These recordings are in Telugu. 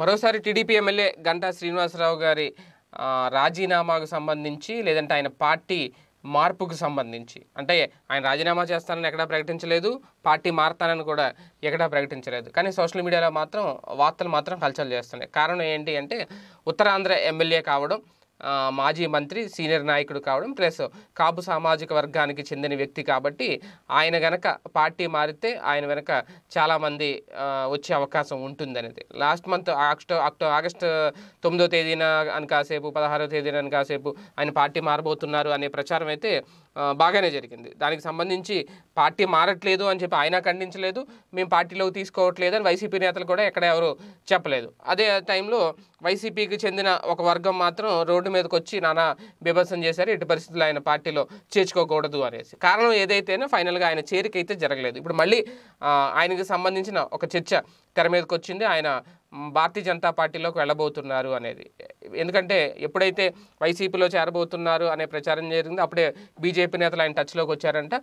మరోసారి టీడీపీ ఎమ్మెల్యే గంటా శ్రీనివాసరావు గారి రాజీనామాకు సంబంధించి లేదంటే ఆయన పార్టీ మార్పుకు సంబంధించి అంటే ఆయన రాజీనామా చేస్తానని ఎక్కడా ప్రకటించలేదు పార్టీ మారుతానని కూడా ఎక్కడా ప్రకటించలేదు కానీ సోషల్ మీడియాలో మాత్రం వార్తలు మాత్రం హల్చల్ చేస్తున్నాయి కారణం ఏంటి అంటే ఉత్తరాంధ్ర ఎమ్మెల్యే కావడం మాజీ మంత్రి సీనియర్ నాయకుడు కావడం ప్లస్ కాపు సామాజిక వర్గానికి చెందిన వ్యక్తి కాబట్టి ఆయన గనక పార్టీ మారితే ఆయన వెనక చాలామంది వచ్చే అవకాశం ఉంటుందనేది లాస్ట్ మంత్ ఆగస్టు అక్టో ఆగస్టు తొమ్మిదో తేదీన అని కాసేపు పదహారో తేదీన అని కాసేపు ఆయన పార్టీ మారబోతున్నారు అనే ప్రచారం అయితే బాగానే జరిగింది దానికి సంబంధించి పార్టీ మారట్లేదు అని చెప్పి ఆయన ఖండించలేదు మేము పార్టీలోకి తీసుకోవట్లేదు అని వైసీపీ నేతలు కూడా ఎక్కడ ఎవరు చెప్పలేదు అదే టైంలో వైసీపీకి చెందిన ఒక వర్గం మాత్రం రోడ్డు మీదకి వచ్చి నానా బీభత్సం చేశారు ఎట్టి పరిస్థితులు ఆయన పార్టీలో చేర్చుకోకూడదు అనేసి కారణం ఏదైతేనే ఫైనల్గా ఆయన చేరికైతే జరగలేదు ఇప్పుడు మళ్ళీ ఆయనకు సంబంధించిన ఒక చర్చ తెర మీదకి వచ్చింది ఆయన భారతీయ జనతా పార్టీలోకి వెళ్ళబోతున్నారు అనేది ఎందుకంటే ఎప్పుడైతే వైసీపీలో చేరబోతున్నారు అనే ప్రచారం జరిగింది అప్పుడే బీజేపీ నేతలు ఆయన టచ్లోకి వచ్చారంట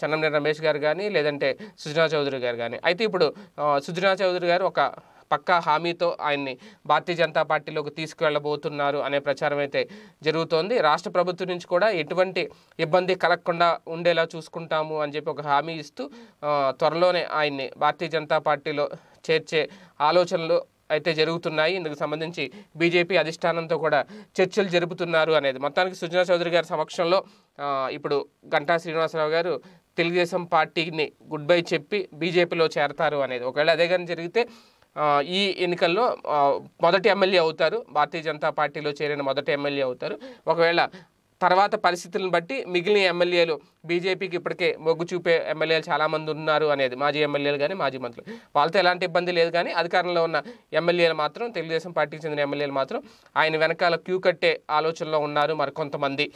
చెన్నంనే రమేష్ గారు కానీ లేదంటే సుజనా చౌదరి గారు కానీ అయితే ఇప్పుడు సుజనా చౌదరి గారు ఒక పక్కా హామీతో ఆయన్ని భారతీయ జనతా పార్టీలోకి తీసుకువెళ్ళబోతున్నారు అనే ప్రచారం అయితే జరుగుతోంది రాష్ట్ర ప్రభుత్వం నుంచి కూడా ఎటువంటి ఇబ్బంది కలగకుండా ఉండేలా చూసుకుంటాము అని చెప్పి ఒక హామీ ఇస్తూ త్వరలోనే ఆయన్ని భారతీయ జనతా పార్టీలో చేర్చే ఆలోచనలు అయితే జరుగుతున్నాయి ఇందుకు సంబంధించి బీజేపీ అధిష్టానంతో కూడా చర్చలు జరుపుతున్నారు అనేది మొత్తానికి సుజనా చౌదరి గారి సమక్షంలో ఇప్పుడు గంటా శ్రీనివాసరావు గారు తెలుగుదేశం పార్టీని గుడ్ బై చెప్పి బీజేపీలో చేరతారు అనేది ఒకవేళ అదే కానీ జరిగితే ఈ ఎన్నికల్లో మొదటి ఎమ్మెల్యే అవుతారు భారతీయ జనతా పార్టీలో చేరిన మొదటి ఎమ్మెల్యే అవుతారు ఒకవేళ తర్వాత పరిస్థితులను బట్టి మిగిలిన ఎమ్మెల్యేలు బీజేపీకి ఇప్పటికే మొగ్గు చూపే ఎమ్మెల్యేలు చాలామంది ఉన్నారు అనేది మాజీ ఎమ్మెల్యేలు కానీ మాజీ మంత్రులు వాళ్ళతో ఎలాంటి ఇబ్బంది లేదు కానీ అధికారంలో ఉన్న ఎమ్మెల్యేలు మాత్రం తెలుగుదేశం పార్టీకి చెందిన ఎమ్మెల్యేలు మాత్రం ఆయన వెనకాల క్యూ కట్టే ఆలోచనలో ఉన్నారు మరికొంతమంది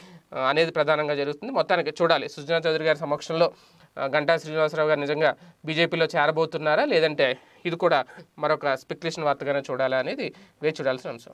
అనేది ప్రధానంగా జరుగుతుంది మొత్తానికి చూడాలి సుజనా చౌదరి గారి సమక్షంలో గంటా శ్రీనివాసరావు గారు నిజంగా బీజేపీలో చేరబోతున్నారా లేదంటే ఇది కూడా మరొక స్పెక్యులేషన్ వార్తగానే చూడాలా అనేది వేచి చూడాల్సిన అంశం